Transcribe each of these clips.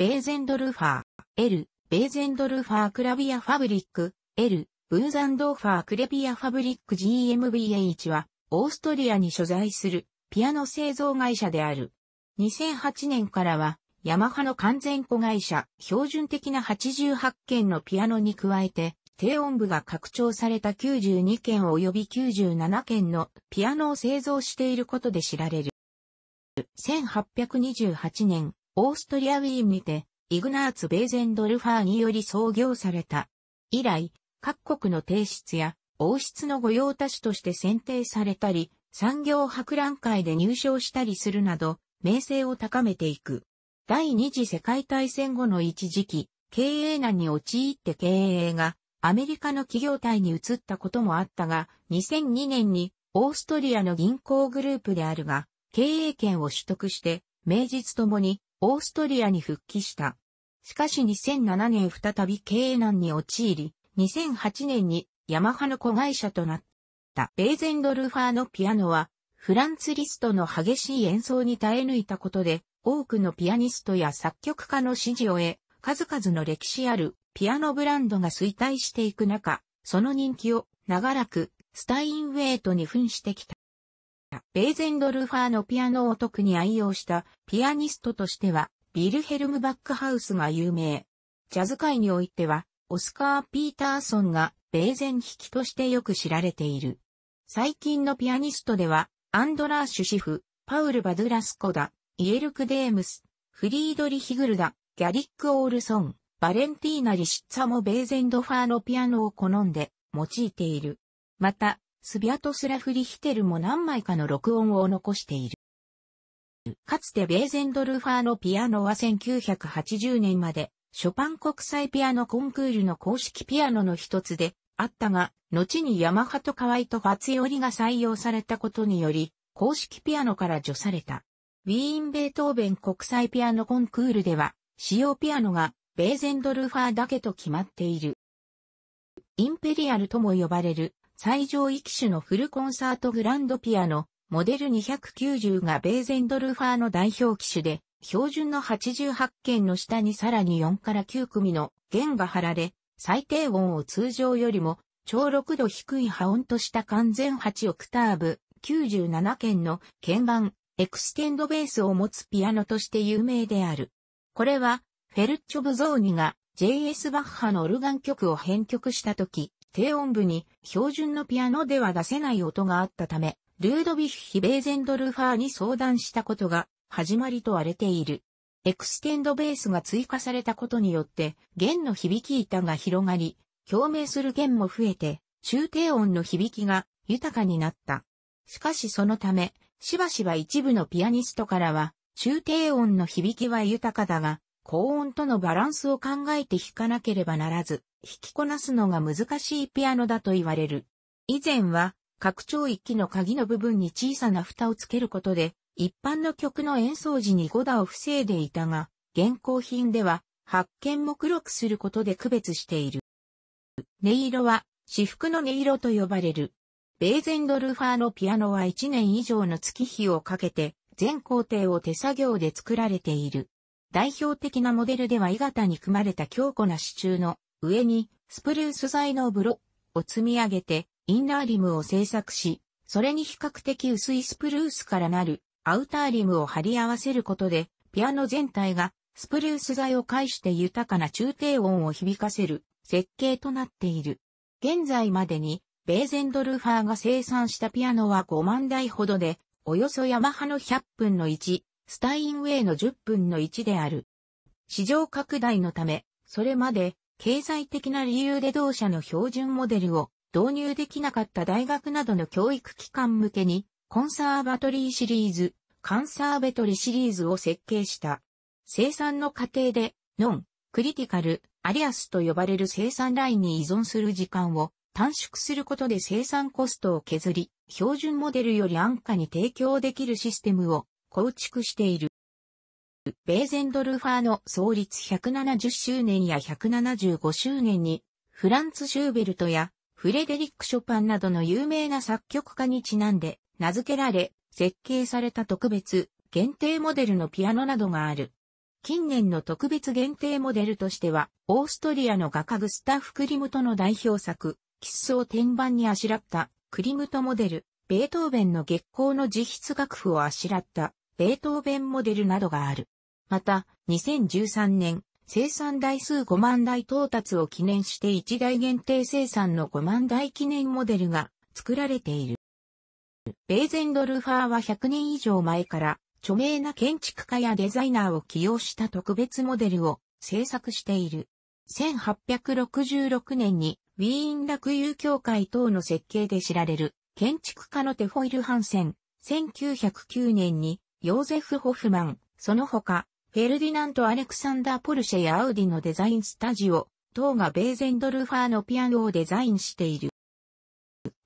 ベーゼンドルファー、L、ベーゼンドルファークラビアファブリック、L、ブーザンドーファークレビアファブリック GmbH は、オーストリアに所在するピアノ製造会社である。2008年からは、ヤマハの完全子会社、標準的な88件のピアノに加えて、低音部が拡張された92件及び97件のピアノを製造していることで知られる。1828年、オーストリアウィーンにて、イグナーツ・ベーゼンドルファーにより創業された。以来、各国の提出や王室の御用達として選定されたり、産業博覧会で入賞したりするなど、名声を高めていく。第二次世界大戦後の一時期、経営難に陥って経営がアメリカの企業体に移ったこともあったが、2002年にオーストリアの銀行グループであるが、経営権を取得して、名実ともにオーストリアに復帰した。しかし2007年再び経営難に陥り、2008年にヤマハの子会社となった。ベーゼンドルファーのピアノは、フランツリストの激しい演奏に耐え抜いたことで、多くのピアニストや作曲家の支持を得、数々の歴史あるピアノブランドが衰退していく中、その人気を長らくスタインウェイトに噴してきた。ベーゼンドルファーのピアノを特に愛用したピアニストとしては、ビルヘルム・バックハウスが有名。ジャズ界においては、オスカー・ピーターソンがベーゼン弾きとしてよく知られている。最近のピアニストでは、アンドラーシュ・シフ、パウル・バドゥラスコダ、イエルク・デームス、フリードリヒグルダ、ギャリック・オールソン、バレンティーナ・リシッツァもベーゼンドファーのピアノを好んで用いている。また、スビアトスラフ・リヒテルも何枚かの録音を残している。かつてベーゼンドルファーのピアノは1980年まで、ショパン国際ピアノコンクールの公式ピアノの一つであったが、後にヤマハとカワイとツヨリが採用されたことにより、公式ピアノから除された。ウィーン・ベートーベン国際ピアノコンクールでは、使用ピアノがベーゼンドルファーだけと決まっている。インペリアルとも呼ばれる最上位機種のフルコンサートグランドピアノ、モデル290がベーゼンドルファーの代表機種で、標準の88件の下にさらに4から9組の弦が張られ、最低音を通常よりも超6度低い波音とした完全8オクターブ、97件の鍵盤、エクステンドベースを持つピアノとして有名である。これは、フェルッチョ・ブゾーニが JS バッハのオルガン曲を編曲した時、低音部に標準のピアノでは出せない音があったため、ルードヴィヒ・ヒベーゼンドルファーに相談したことが始まりと荒れている。エクステンドベースが追加されたことによって、弦の響き板が広がり、共鳴する弦も増えて、中低音の響きが豊かになった。しかしそのため、しばしば一部のピアニストからは、中低音の響きは豊かだが、高音とのバランスを考えて弾かなければならず、弾きこなすのが難しいピアノだと言われる。以前は、拡張域の鍵の部分に小さな蓋をつけることで、一般の曲の演奏時に5打を防いでいたが、現行品では、発見も黒くすることで区別している。音色は、私服の音色と呼ばれる。ベーゼンドルファーのピアノは1年以上の月日をかけて、全工程を手作業で作られている。代表的なモデルでは鋳型に組まれた強固な支柱の上にスプルース材のブロを積み上げてインナーリムを製作し、それに比較的薄いスプルースからなるアウターリムを貼り合わせることでピアノ全体がスプルース材を介して豊かな中低音を響かせる設計となっている。現在までにベーゼンドルファーが生産したピアノは5万台ほどで、およそヤマハの100分の1スタインウェイの10分の1である。市場拡大のため、それまで経済的な理由で同社の標準モデルを導入できなかった大学などの教育機関向けに、コンサーバトリーシリーズ、カンサーベトリシリーズを設計した。生産の過程で、ノン、クリティカル、アリアスと呼ばれる生産ラインに依存する時間を短縮することで生産コストを削り、標準モデルより安価に提供できるシステムを構築している。ベーゼンドルファーの創立170周年や175周年に、フランツ・シューベルトやフレデリック・ショパンなどの有名な作曲家にちなんで名付けられ、設計された特別、限定モデルのピアノなどがある。近年の特別限定モデルとしては、オーストリアの画家グスタフ・クリムトの代表作、キッスを天板にあしらった、クリムトモデル、ベートーベンの月光の自筆楽譜をあしらった、ベートーベンモデルなどがある。また、2013年、生産台数5万台到達を記念して1台限定生産の5万台記念モデルが作られている。ベーゼンドルファーは100年以上前から著名な建築家やデザイナーを起用した特別モデルを制作している。1866年にウィーン楽遊協会等の設計で知られる建築家のテフォイルハンセン。1909年にヨーゼフ・ホフマン、その他、フェルディナント・アレクサンダー・ポルシェやアウディのデザインスタジオ、等がベーゼンドルファーのピアノをデザインしている。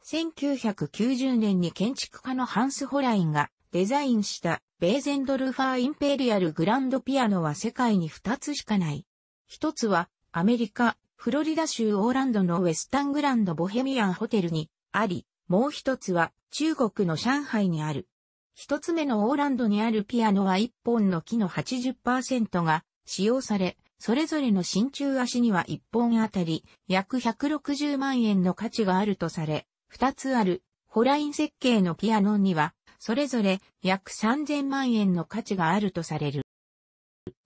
1990年に建築家のハンス・ホラインがデザインしたベーゼンドルファー・インペリアル・グランドピアノは世界に2つしかない。1つはアメリカ、フロリダ州オーランドのウェスタングランドボヘミアンホテルにあり、もう1つは中国の上海にある。一つ目のオーランドにあるピアノは一本の木の80%が使用され、それぞれの真鍮足には一本あたり約160万円の価値があるとされ、二つあるホライン設計のピアノには、それぞれ約3000万円の価値があるとされる。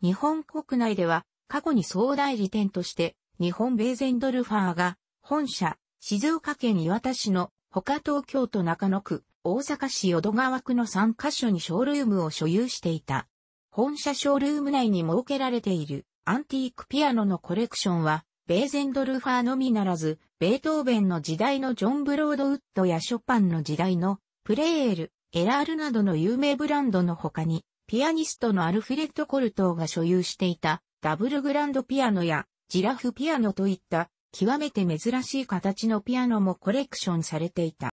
日本国内では過去に総代理店として日本ベーゼンドルファーが本社静岡県岩田市の他東京都中野区大阪市淀川区の3カ所にショールームを所有していた。本社ショールーム内に設けられているアンティークピアノのコレクションは、ベーゼンドルファーのみならず、ベートーベンの時代のジョン・ブロードウッドやショパンの時代のプレーエル、エラールなどの有名ブランドの他に、ピアニストのアルフレッド・コルトーが所有していたダブルグランドピアノやジラフピアノといった極めて珍しい形のピアノもコレクションされていた。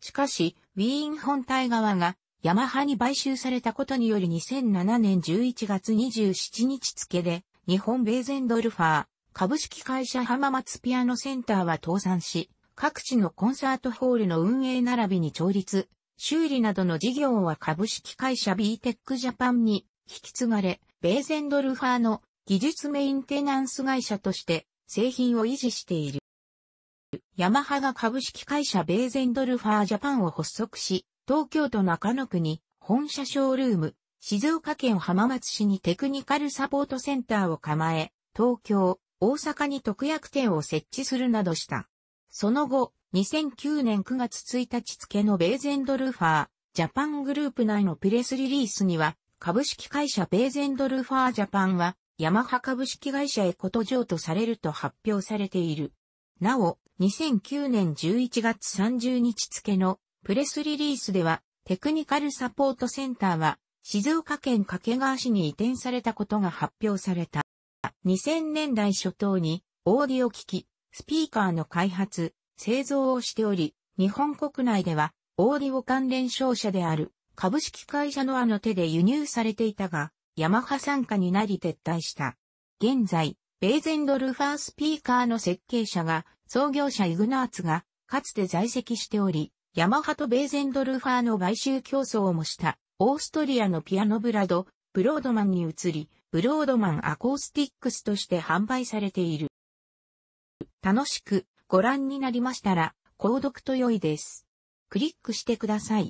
しかし、ウィーン本体側がヤマハに買収されたことにより2007年11月27日付で、日本ベーゼンドルファー、株式会社浜松ピアノセンターは倒産し、各地のコンサートホールの運営並びに調律、修理などの事業は株式会社ビーテックジャパンに引き継がれ、ベーゼンドルファーの技術メンテナンス会社として製品を維持している。ヤマハが株式会社ベーゼンドルファージャパンを発足し、東京都中野区に本社ショールーム、静岡県浜松市にテクニカルサポートセンターを構え、東京、大阪に特約店を設置するなどした。その後、2009年9月1日付のベーゼンドルファー、ジャパングループ内のプレスリリースには、株式会社ベーゼンドルファージャパンは、ヤマハ株式会社へこと譲渡されると発表されている。なお、2009年11月30日付のプレスリリースでは、テクニカルサポートセンターは、静岡県掛川市に移転されたことが発表された。2000年代初頭に、オーディオ機器、スピーカーの開発、製造をしており、日本国内では、オーディオ関連商社である、株式会社のあの手で輸入されていたが、ヤマハ参加になり撤退した。現在、ベーゼンドルファースピーカーの設計者が、創業者イグナーツが、かつて在籍しており、ヤマハとベーゼンドルファーの買収競争をもした、オーストリアのピアノブラド、ブロードマンに移り、ブロードマンアコースティックスとして販売されている。楽しくご覧になりましたら、購読と良いです。クリックしてください。